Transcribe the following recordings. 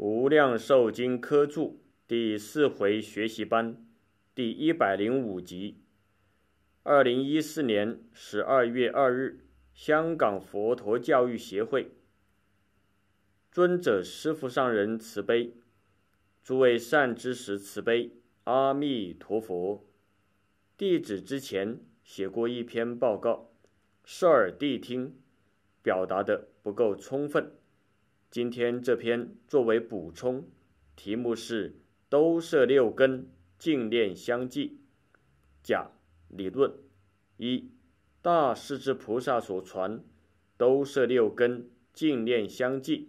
《无量寿经》科注第四回学习班，第一百零五集，二零一四年十二月二日，香港佛陀教育协会。尊者师父上人慈悲，诸位善知识慈悲，阿弥陀佛。弟子之前写过一篇报告，设耳谛听，表达的不够充分。今天这篇作为补充，题目是“都摄六根，净念相继”，讲理论。一大势至菩萨所传“都摄六根，净念相继”，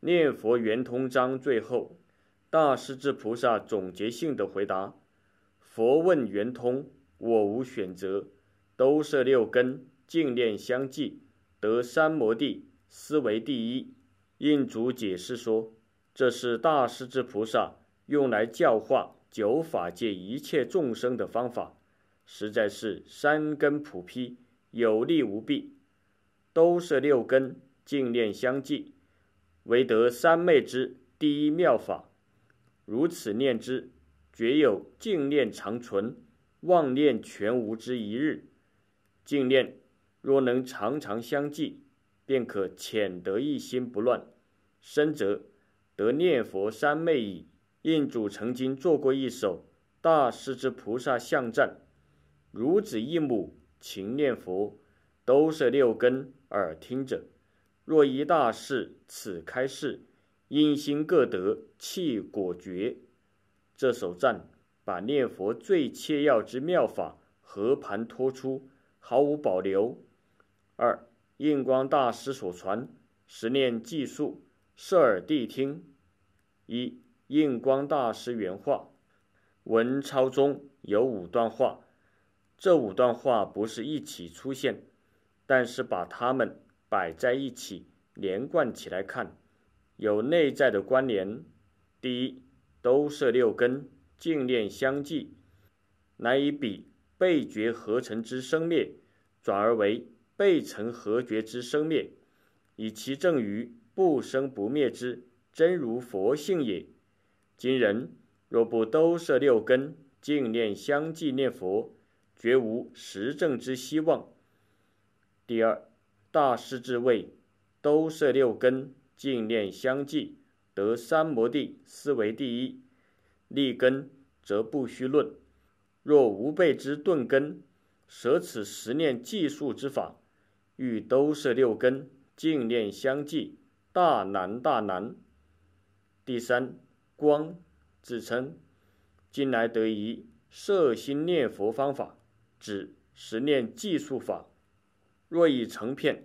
念佛圆通章最后，大势至菩萨总结性的回答：佛问圆通，我无选择，都摄六根，净念相继，得三摩地。思维第一，印主解释说：“这是大势之菩萨用来教化九法界一切众生的方法，实在是三根普披，有利无弊，都是六根净念相继，唯得三昧之第一妙法。如此念之，绝有净念长存，妄念全无之一日。净念若能常常相继。”便可浅得一心不乱，深则得念佛三昧矣。印主曾经做过一首《大师之菩萨相赞》，孺子一母勤念佛，都是六根耳听者。若一大事此开示，因心各得气果决。这首赞把念佛最切要之妙法和盘托出，毫无保留。二。印光大师所传十念计数，设耳谛听。一印光大师原话文抄中有五段话，这五段话不是一起出现，但是把它们摆在一起，连贯起来看，有内在的关联。第一，都是六根净念相继，乃以彼被觉合成之生灭，转而为。被成何觉之生灭，以其正于不生不灭之真如佛性也。今人若不兜摄六根，净念相继念佛，绝无实证之希望。第二，大师之谓，兜摄六根，净念相继，得三摩地，思为第一。立根则不虚论。若无备之顿根，舍此十念计数之法。欲都是六根净念相继，大难大难。第三光自称，近来得一摄心念佛方法，指实念计数法。若已成片，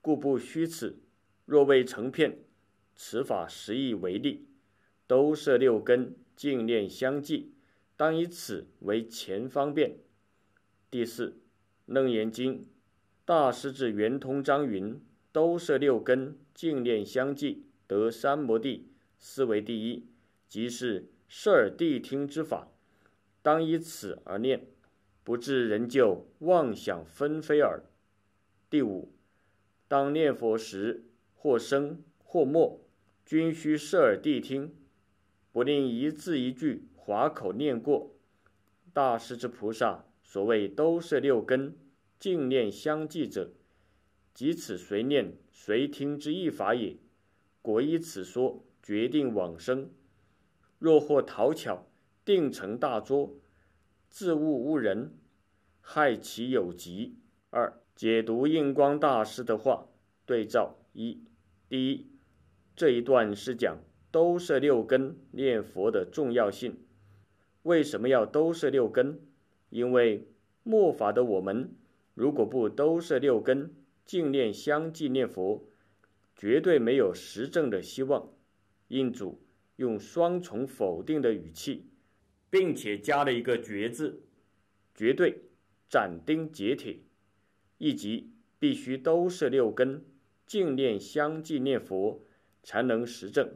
故不虚此；若未成片，此法实亦为例。都是六根净念相继，当以此为前方便。第四《楞严经》。大师至圆通，张云都摄六根，净念相继，得三摩地，思为第一。即是摄耳谛听之法，当以此而念，不至仍旧妄想纷飞耳。第五，当念佛时，或生或默，均须摄耳谛听，不令一字一句划口念过。大师之菩萨，所谓都摄六根。净念相继者，即此随念随听之意法也。果依此说，决定往生；若或讨巧，定成大作，自误误人，害其有极。二、解读印光大师的话，对照一、第一这一段是讲都是六根念佛的重要性。为什么要都是六根？因为末法的我们。如果不都是六根净念相继念佛，绝对没有实证的希望。印祖用双重否定的语气，并且加了一个“绝”字，绝对斩钉截铁，以及必须都是六根净念相继念佛才能实证。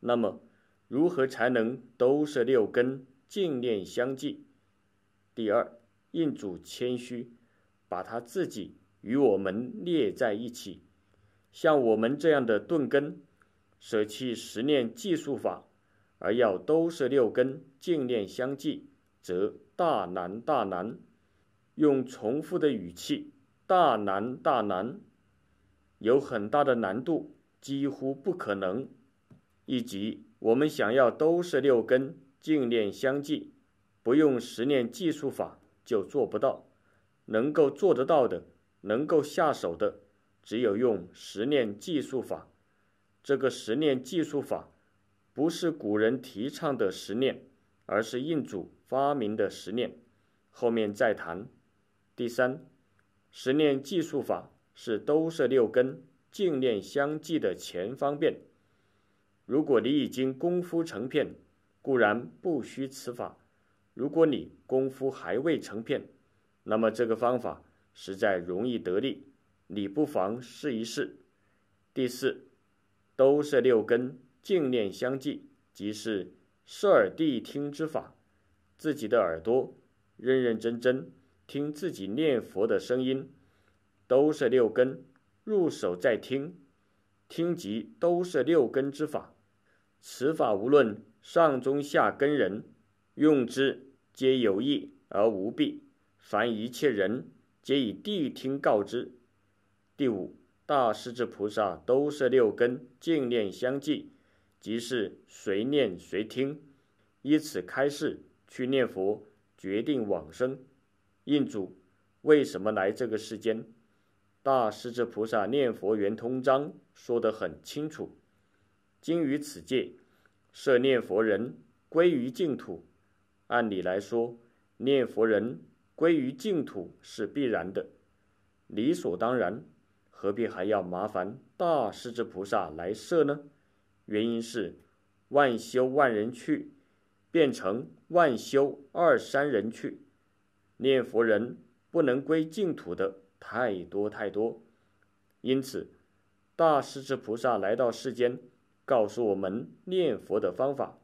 那么，如何才能都是六根净念相继？第二，印祖谦虚。把他自己与我们列在一起，像我们这样的顿根，舍弃十念计数法，而要都是六根净念相继，则大难大难。用重复的语气，大难大难，有很大的难度，几乎不可能。以及我们想要都是六根净念相继，不用十念计数法就做不到。能够做得到的，能够下手的，只有用十念计数法。这个十念计数法，不是古人提倡的十念，而是印主发明的十念。后面再谈。第三，十念计数法是都是六根净念相继的前方便。如果你已经功夫成片，固然不虚此法；如果你功夫还未成片，那么这个方法实在容易得力，你不妨试一试。第四，都是六根静念相继，即是舍耳谛听之法。自己的耳朵认认真真听自己念佛的声音，都是六根入手在听，听即都是六根之法。此法无论上中下根人用之，皆有益而无弊。凡一切人，皆以谛听告知。第五大势至菩萨都是六根净念相继，即是随念随听，依此开示去念佛，决定往生。印主为什么来这个世间？大势至菩萨念佛圆通章说得很清楚：今于此界，设念佛人归于净土。按理来说，念佛人。归于净土是必然的，理所当然，何必还要麻烦大势至菩萨来设呢？原因是，万修万人去，变成万修二三人去，念佛人不能归净土的太多太多。因此，大势至菩萨来到世间，告诉我们念佛的方法。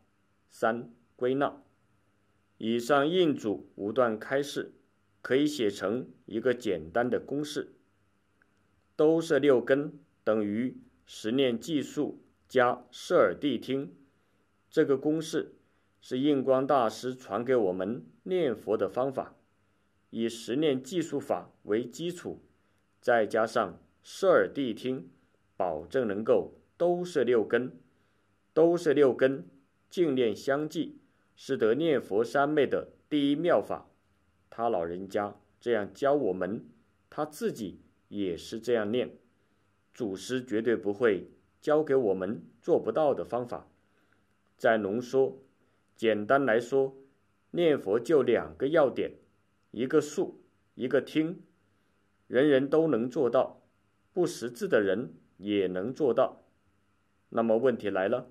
三归纳，以上印主无断开示。可以写成一个简单的公式：都是六根等于十念计数加舍尔谛听。这个公式是印光大师传给我们念佛的方法，以十念计数法为基础，再加上舍尔谛听，保证能够都是六根，都是六根净念相继，是得念佛三昧的第一妙法。他老人家这样教我们，他自己也是这样念。祖师绝对不会教给我们做不到的方法。再浓缩，简单来说，念佛就两个要点：一个数，一个听。人人都能做到，不识字的人也能做到。那么问题来了，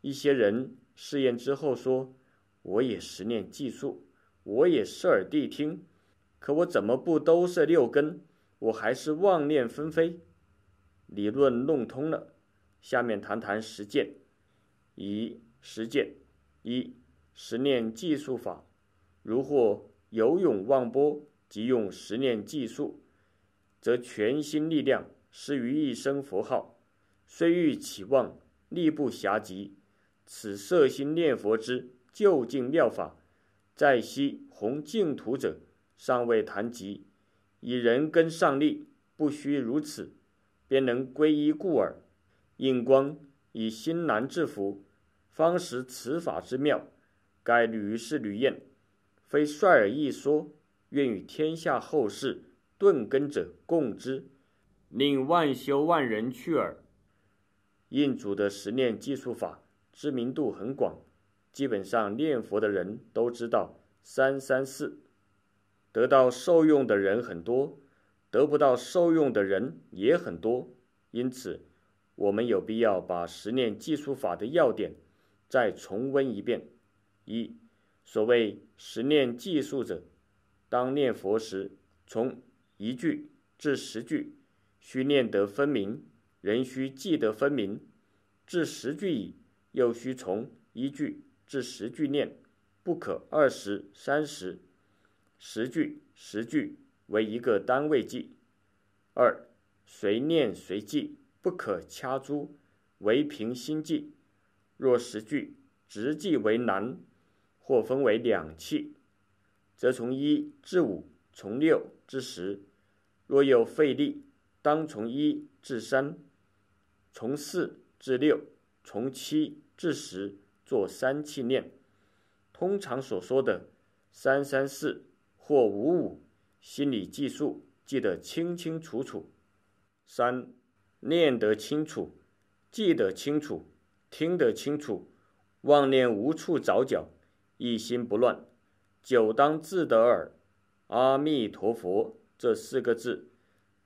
一些人试验之后说：“我也实念计数。”我也是耳谛听，可我怎么不都是六根？我还是妄念纷飞。理论弄通了，下面谈谈实践。一、实践一十念计数法，如获游泳忘波，即用十念计数，则全心力量施于一生佛号，虽欲起妄，力不暇及。此设心念佛之究竟妙法。在昔弘净土者，尚未谈及；以人根上立，不须如此，便能皈依故耳。印光以心难制服，方识此法之妙。盖屡试屡验，非率尔一说，愿与天下后世顿根者共之，令万修万人去耳。印主的十念计数法知名度很广。基本上念佛的人都知道三三四，得到受用的人很多，得不到受用的人也很多。因此，我们有必要把十念计数法的要点再重温一遍。一，所谓十念计数者，当念佛时，从一句至十句，须念得分明，仍须记得分明，至十句矣，又须从一句。至十句念，不可二十、三十，十句十句为一个单位记。二随念随记，不可掐珠，唯凭心记。若十句直记为难，或分为两气，则从一至五，从六至十；若有费力，当从一至三，从四至六，从七至十。做三气念，通常所说的三三四或五五，心里计数记得清清楚楚。三，念得清楚，记得清楚，听得清楚，妄念无处着脚，一心不乱，久当自得耳。阿弥陀佛这四个字，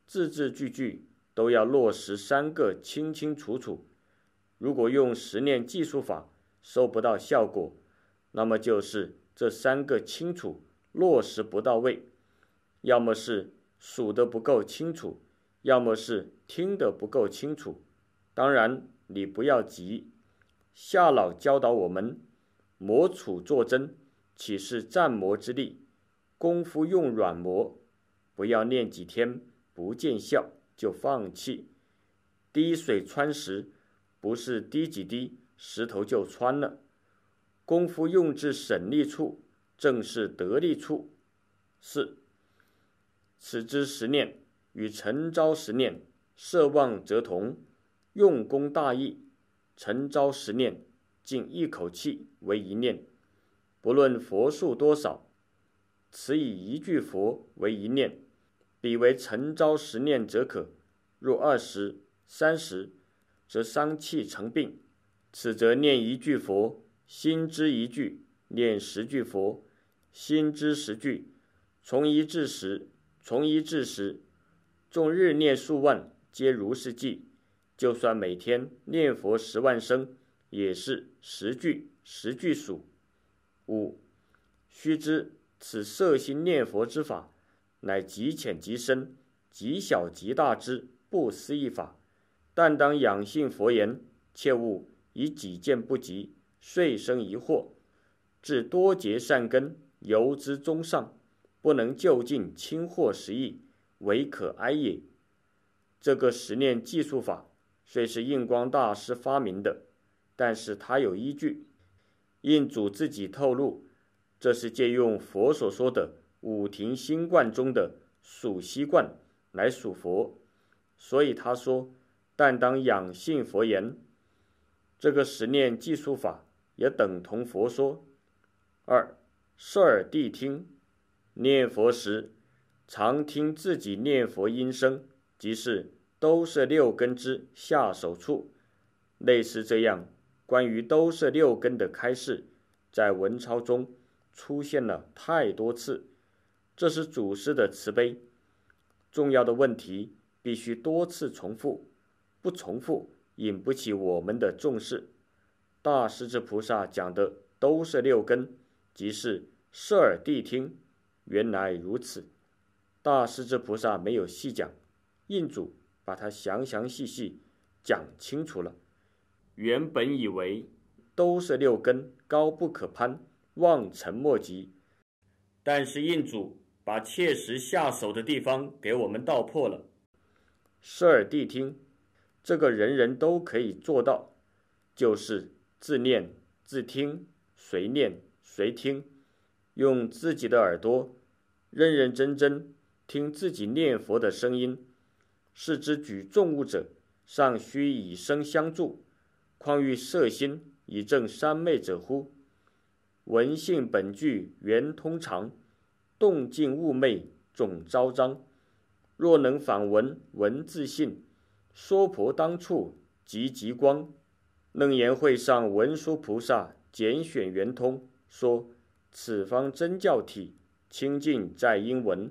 字字句句都要落实，三个清清楚楚。如果用十念计数法。收不到效果，那么就是这三个清楚落实不到位，要么是数得不够清楚，要么是听得不够清楚。当然，你不要急，夏老教导我们，磨杵作针，岂是战磨之力？功夫用软磨，不要练几天不见效就放弃。滴水穿石，不是滴几滴。石头就穿了。功夫用至省力处，正是得力处。四，此之十念与晨朝十念设望则同，用功大意。晨朝十念，尽一口气为一念，不论佛数多少，此以一句佛为一念，彼为晨朝十念则可。若二十、三十，则伤气成病。此则念一句佛心之一句，念十句佛心之十句，从一至十，从一至十，众日念数万，皆如是计。就算每天念佛十万声，也是十句十句数。五，须知此摄心念佛之法，乃极浅极深、极小极大之不思议法，但当养性佛言，切勿。以己见不及，遂生疑惑，至多结善根，由之中上，不能就近亲惑实益，唯可哀也。这个十念计数法虽是印光大师发明的，但是他有依据。印主自己透露，这是借用佛所说的五庭心观中的数息观来数佛，所以他说：“但当养性佛言。”这个十念计数法也等同佛说。二，摄耳谛听，念佛时，常听自己念佛音声，即是都是六根之下手处。类似这样，关于都是六根的开示，在文抄中出现了太多次，这是祖师的慈悲。重要的问题必须多次重复，不重复。引不起我们的重视。大势至菩萨讲的都是六根，即是色、耳谛听。原来如此，大势至菩萨没有细讲，印主把它详详细细讲清楚了。原本以为都是六根，高不可攀，望尘莫及，但是印主把切实下手的地方给我们道破了：舍耳谛听。这个人人都可以做到，就是自念自听，随念随听，用自己的耳朵，认认真真听自己念佛的声音。是知举重物者，尚需以身相助，况欲摄心以正三昧者乎？闻性本具圆通常，动静物昧总昭彰。若能反闻闻自性。娑婆当处即极光，楞严会上文殊菩萨拣选圆通说：“此方真教体，清净在因闻。”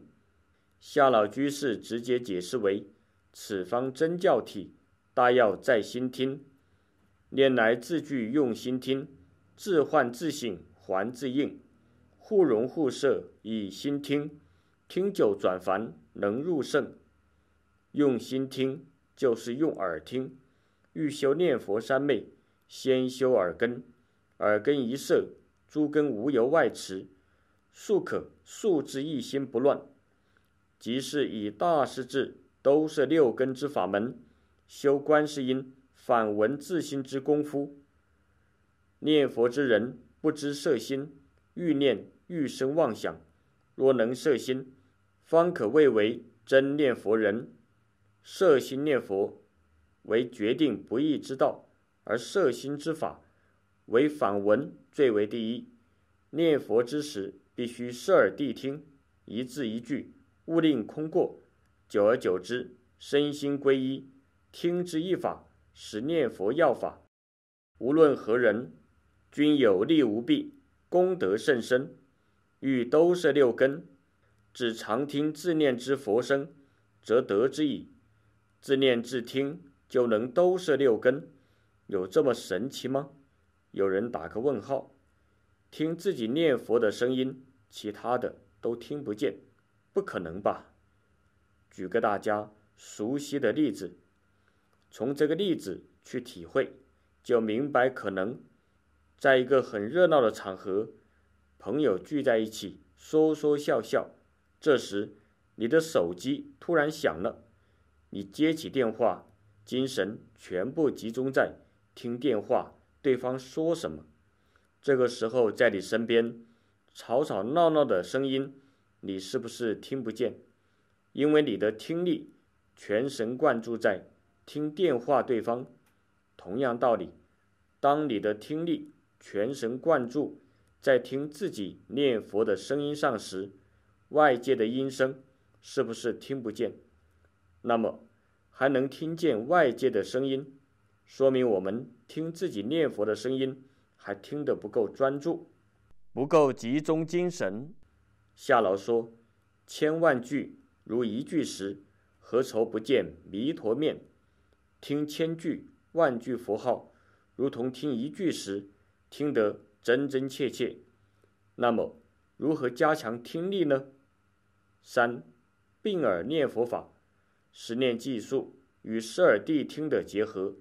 夏老居士直接解释为：“此方真教体，大要在心听。念来自句用心听，自幻自醒还自应，互融互摄以心听。听久转凡能入圣，用心听。”就是用耳听，欲修念佛三昧，先修耳根，耳根一摄，诸根无由外驰，速可速之一心不乱，即是以大师至都是六根之法门，修观世音反闻自心之功夫。念佛之人不知摄心，欲念欲生妄想，若能摄心，方可谓为真念佛人。摄心念佛，为决定不义之道；而摄心之法，为反闻最为第一。念佛之时，必须摄耳谛听，一字一句，勿令空过。久而久之，身心归一，听之一法，使念佛要法。无论何人，均有利无弊，功德甚深。欲都摄六根，只常听自念之佛声，则得之矣。自念自听就能都是六根，有这么神奇吗？有人打个问号，听自己念佛的声音，其他的都听不见，不可能吧？举个大家熟悉的例子，从这个例子去体会，就明白可能，在一个很热闹的场合，朋友聚在一起说说笑笑，这时你的手机突然响了。你接起电话，精神全部集中在听电话对方说什么。这个时候，在你身边吵吵闹闹的声音，你是不是听不见？因为你的听力全神贯注在听电话对方。同样道理，当你的听力全神贯注在听自己念佛的声音上时，外界的音声是不是听不见？那么，还能听见外界的声音，说明我们听自己念佛的声音还听得不够专注，不够集中精神。夏老说：“千万句如一句时，何愁不见弥陀面？听千句万句佛号，如同听一句时，听得真真切切。”那么，如何加强听力呢？三，并耳念佛法。十念技术与视尔谛听的结合，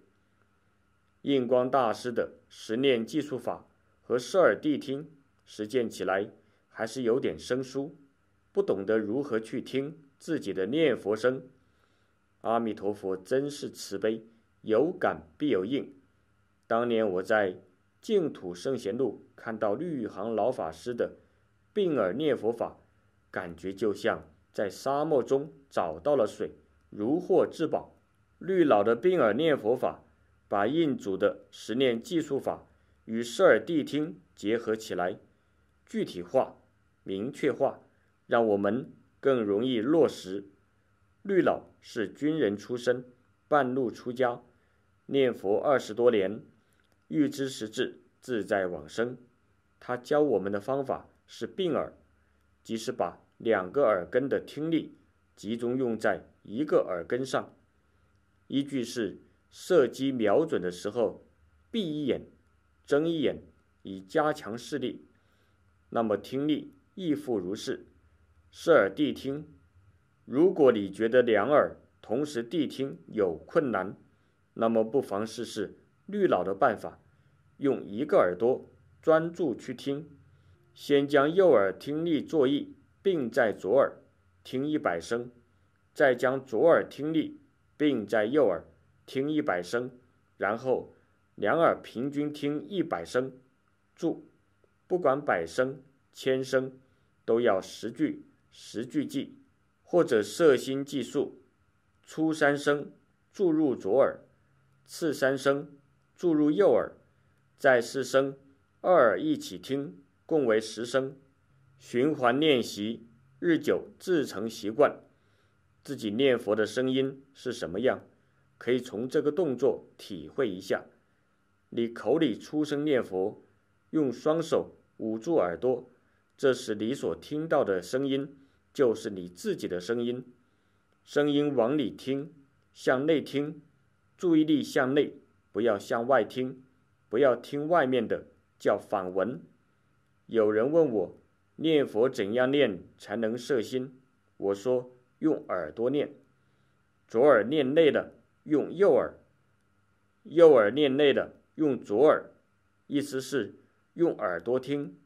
印光大师的十念技术法和视尔谛听实践起来还是有点生疏，不懂得如何去听自己的念佛声。阿弥陀佛真是慈悲，有感必有应。当年我在《净土圣贤录》看到绿玉行老法师的病耳念佛法，感觉就像在沙漠中找到了水。如获至宝，绿老的病耳念佛法，把印祖的十念计数法与设耳谛听结合起来，具体化、明确化，让我们更容易落实。绿老是军人出身，半路出家，念佛二十多年，欲知实志，自在往生。他教我们的方法是并耳，即是把两个耳根的听力集中用在。一个耳根上，依据是射击瞄准的时候闭一眼，睁一眼，以加强视力。那么听力亦复如是，视耳谛听。如果你觉得两耳同时谛听有困难，那么不妨试试绿脑的办法，用一个耳朵专注去听。先将右耳听力做一，并在左耳听一百声。再将左耳听力，并在右耳听一百声，然后两耳平均听一百声。注：不管百声、千声，都要十句十句记，或者摄心计数，初三声注入左耳，次三声注入右耳，再四声二耳一起听，共为十声，循环练习，日久自成习惯。自己念佛的声音是什么样？可以从这个动作体会一下。你口里出声念佛，用双手捂住耳朵，这时你所听到的声音就是你自己的声音。声音往里听，向内听，注意力向内，不要向外听，不要听外面的，叫反闻。有人问我念佛怎样念才能摄心？我说。用耳朵念，左耳念内的用右耳，右耳念内的用左耳，意思是用耳朵听，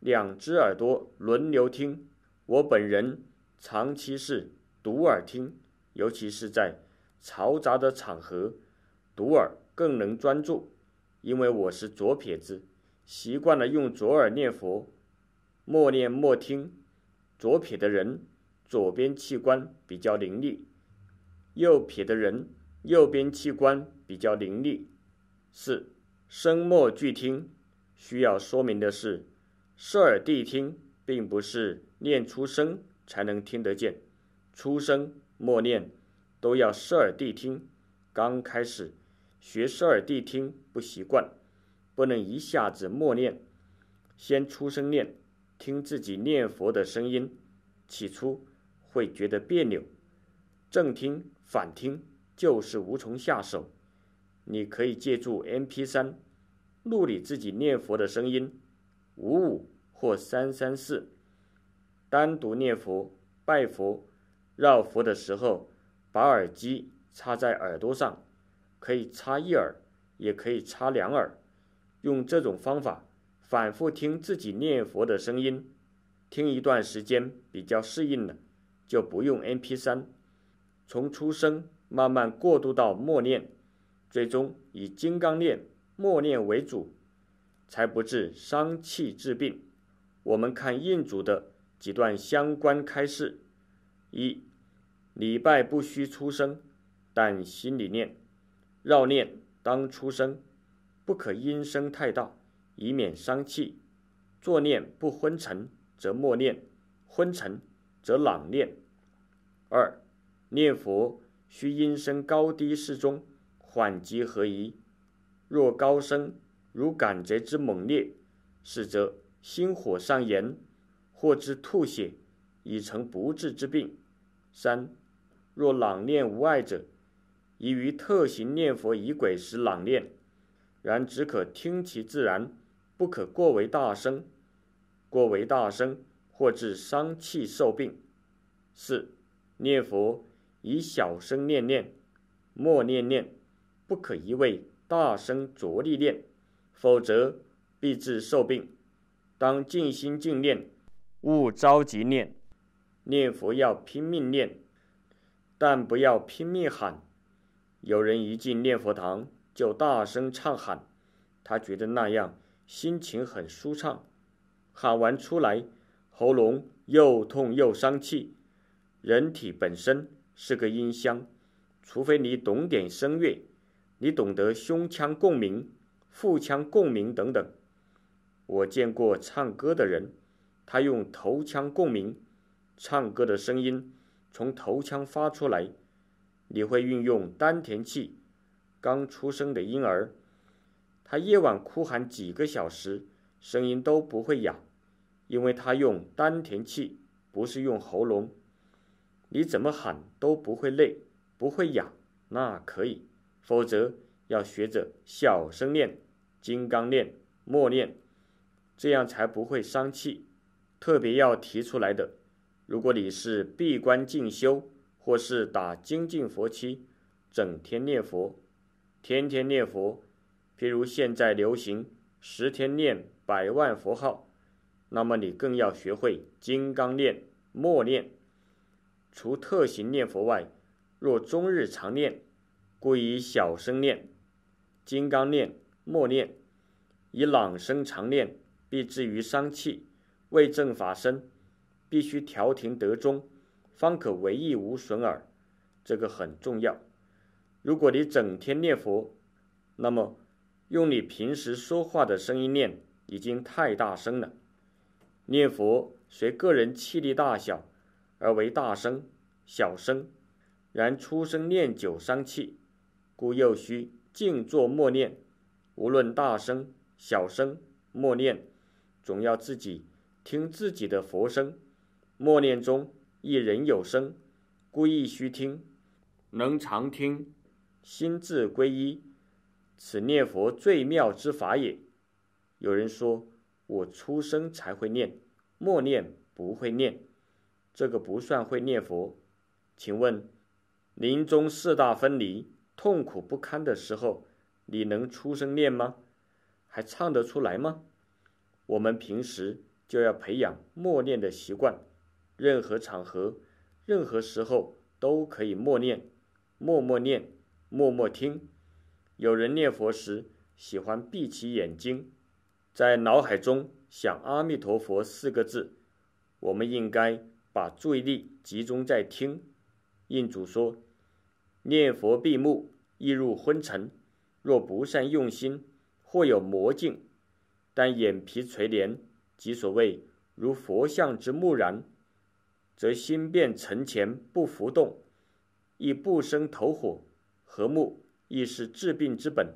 两只耳朵轮流听。我本人长期是独耳听，尤其是在嘈杂的场合，独耳更能专注，因为我是左撇子，习惯了用左耳念佛，默念默听，左撇的人。左边器官比较凌厉，右撇的人右边器官比较凌厉。四声默俱听。需要说明的是，舍耳谛听并不是念出声才能听得见，出声默念都要舍耳谛听。刚开始学舍耳谛听不习惯，不能一下子默念，先出声念，听自己念佛的声音。起初。会觉得别扭，正听反听就是无从下手。你可以借助 M P 三录你自己念佛的声音，五五或三三四，单独念佛拜佛绕佛的时候，把耳机插在耳朵上，可以插一耳，也可以插两耳，用这种方法反复听自己念佛的声音，听一段时间比较适应了。就不用 m P 三，从出生慢慢过渡到默念，最终以金刚念默念为主，才不致伤气治病。我们看印主的几段相关开示：一、礼拜不需出生，但心里念；绕念当出生，不可音声太大，以免伤气；坐念不昏沉，则默念；昏沉。则朗念。二、念佛需音声高低适中，缓急合宜。若高声如赶贼之猛烈，是则心火上炎，或致吐血，已成不治之病。三、若朗念无碍者，宜于特行念佛仪轨时朗念。然只可听其自然，不可过为大声。过为大声。或致伤气受病。四、念佛以小声念念，默念念，不可一味大声着力念，否则必致受病。当静心静念，勿着急念。念佛要拼命念，但不要拼命喊。有人一进念佛堂就大声唱喊，他觉得那样心情很舒畅，喊完出来。喉咙又痛又伤气，人体本身是个音箱，除非你懂点声乐，你懂得胸腔共鸣、腹腔共鸣等等。我见过唱歌的人，他用头腔共鸣，唱歌的声音从头腔发出来。你会运用丹田气，刚出生的婴儿，他夜晚哭喊几个小时，声音都不会哑。因为他用丹田气，不是用喉咙，你怎么喊都不会累，不会哑，那可以。否则要学着小声念、金刚念、默念，这样才不会伤气。特别要提出来的，如果你是闭关进修，或是打精进佛七，整天念佛，天天念佛，譬如现在流行十天念百万佛号。那么你更要学会金刚念默念，除特行念佛外，若终日常念，故以小声念；金刚念默念，以朗声常念，必至于伤气，未正法身，必须调停得中，方可为益无损耳。这个很重要。如果你整天念佛，那么用你平时说话的声音念，已经太大声了。念佛随个人气力大小，而为大声、小声。然出声念久伤气，故又需静坐默念。无论大声、小声默念，总要自己听自己的佛声。默念中一人有声，故亦须听。能常听，心自归一，此念佛最妙之法也。有人说。我出生才会念，默念不会念，这个不算会念佛。请问，临终四大分离、痛苦不堪的时候，你能出声念吗？还唱得出来吗？我们平时就要培养默念的习惯，任何场合、任何时候都可以默念，默默念，默默听。有人念佛时喜欢闭起眼睛。在脑海中想“阿弥陀佛”四个字，我们应该把注意力集中在听。印主说：“念佛闭目，易入昏沉；若不善用心，或有魔境。但眼皮垂帘，即所谓如佛像之木然，则心变沉潜，不浮动，亦不生头火。合目亦是治病之本。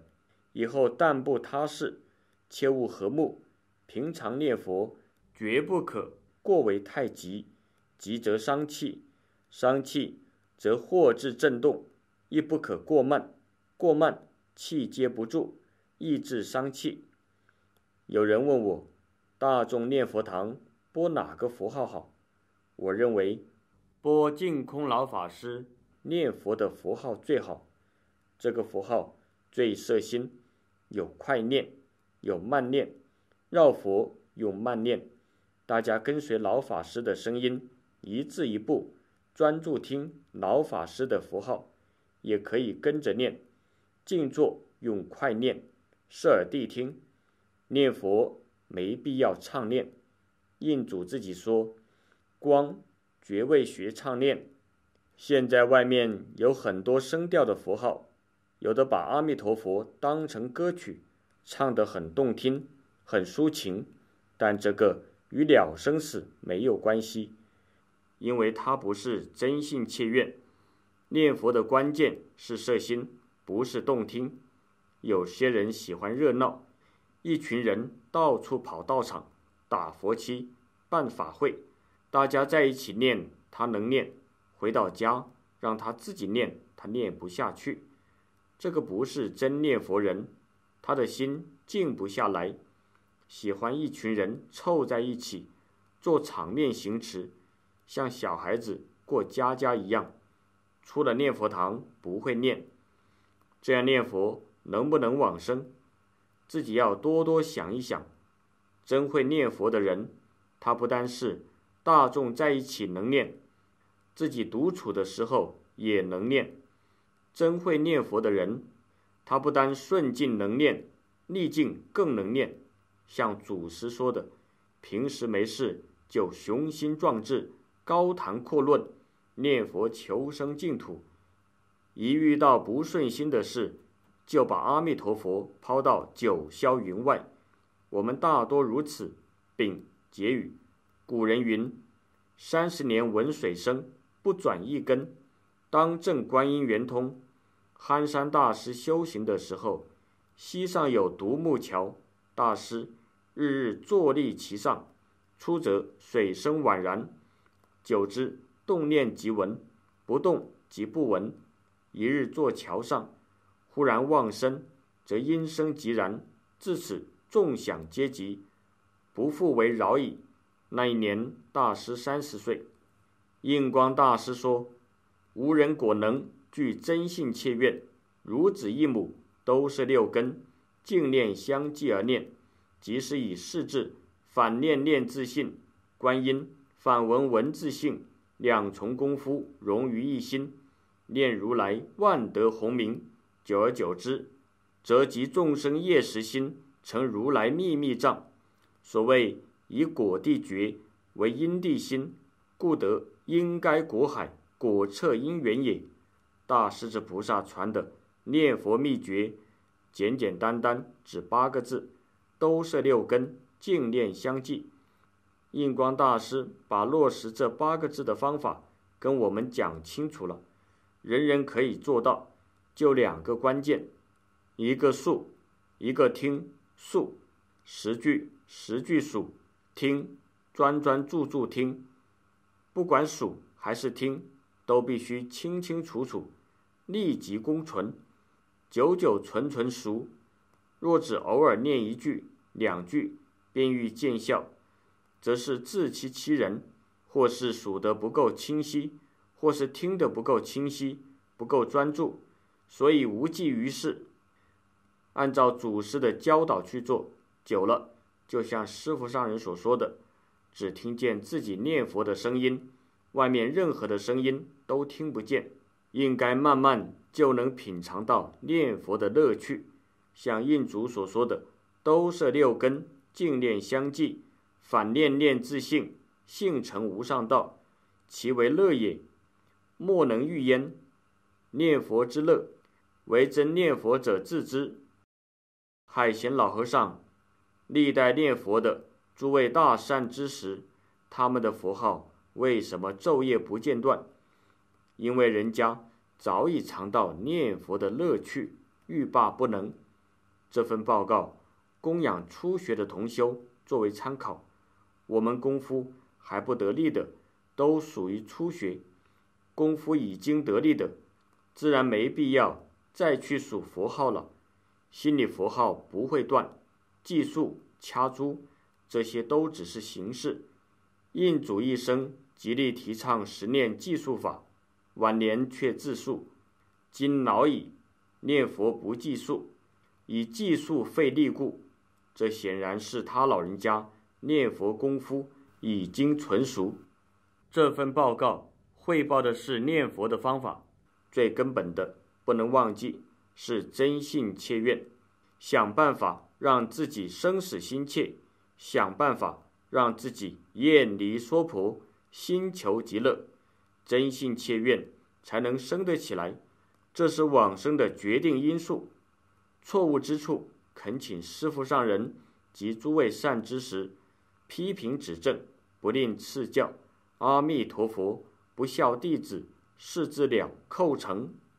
以后但不他事。”切勿和睦，平常念佛，绝不可过为太急，急则伤气；伤气则祸至震动，亦不可过慢，过慢气接不住，亦致伤气。有人问我，大众念佛堂播哪个符号好？我认为播净空老法师念佛的符号最好，这个符号最摄心，有快念。有慢念，绕佛用慢念，大家跟随老法师的声音，一字一步，专注听老法师的符号，也可以跟着念。静坐用快念，设耳谛听。念佛没必要唱念，印主自己说，光绝未学唱念。现在外面有很多声调的符号，有的把阿弥陀佛当成歌曲。唱得很动听，很抒情，但这个与了生死没有关系，因为他不是真性切愿。念佛的关键是摄心，不是动听。有些人喜欢热闹，一群人到处跑道场、打佛七、办法会，大家在一起念，他能念；回到家让他自己念，他念不下去。这个不是真念佛人。他的心静不下来，喜欢一群人凑在一起做场面行持，像小孩子过家家一样。出了念佛堂不会念，这样念佛能不能往生，自己要多多想一想。真会念佛的人，他不单是大众在一起能念，自己独处的时候也能念。真会念佛的人。他不单顺境能念，逆境更能念。像祖师说的，平时没事就雄心壮志、高谈阔论、念佛求生净土；一遇到不顺心的事，就把阿弥陀佛抛到九霄云外。我们大多如此。丙结语：古人云，“三十年闻水声，不转一根；当正观音圆通。”憨山大师修行的时候，溪上有独木桥，大师日日坐立其上，出则水声宛然。久之，动念即闻，不动即不闻。一日坐桥上，忽然忘声，则音声即然。自此，众响皆极，不复为扰矣。那一年，大师三十岁。印光大师说：“无人果能。”具真性切愿，如子一母，都是六根净念相继而念，即是以事智反念念自性，观音反闻闻自性，两重功夫融于一心，念如来万德洪明，久而久之，则集众生业识心成如来秘密藏，所谓以果地觉为因地心，故得因该果海，果彻因缘也。大狮子菩萨传的念佛秘诀，简简单单只八个字，都是六根净念相继。印光大师把落实这八个字的方法跟我们讲清楚了，人人可以做到。就两个关键，一个数，一个听。数十句，十句数；听专专注注听。不管数还是听，都必须清清楚楚。立即功存，久久存存熟。若只偶尔念一句、两句便欲见效，则是自欺欺人，或是数得不够清晰，或是听得不够清晰、不够专注，所以无济于事。按照祖师的教导去做，久了，就像师傅上人所说的，只听见自己念佛的声音，外面任何的声音都听不见。应该慢慢就能品尝到念佛的乐趣，像印祖所说的，都是六根净念相继，反念念自性，性成无上道，其为乐也，莫能喻焉。念佛之乐，唯真念佛者自知。海贤老和尚，历代念佛的诸位大善知识，他们的佛号为什么昼夜不间断？因为人家。早已尝到念佛的乐趣，欲罢不能。这份报告供养初学的同修作为参考。我们功夫还不得力的，都属于初学；功夫已经得力的，自然没必要再去数佛号了。心里佛号不会断，计数掐珠这些都只是形式。印主一生极力提倡实念计数法。晚年却自述：“今老矣，念佛不计数，以计数费力故。”这显然是他老人家念佛功夫已经纯熟。这份报告汇报的是念佛的方法，最根本的不能忘记是真信切愿，想办法让自己生死心切，想办法让自己厌离娑婆，心求极乐。真性切愿，才能生得起来，这是往生的决定因素。错误之处，恳请师父上人及诸位善知识批评指正，不吝赐教。阿弥陀佛，不孝弟子释智了叩成。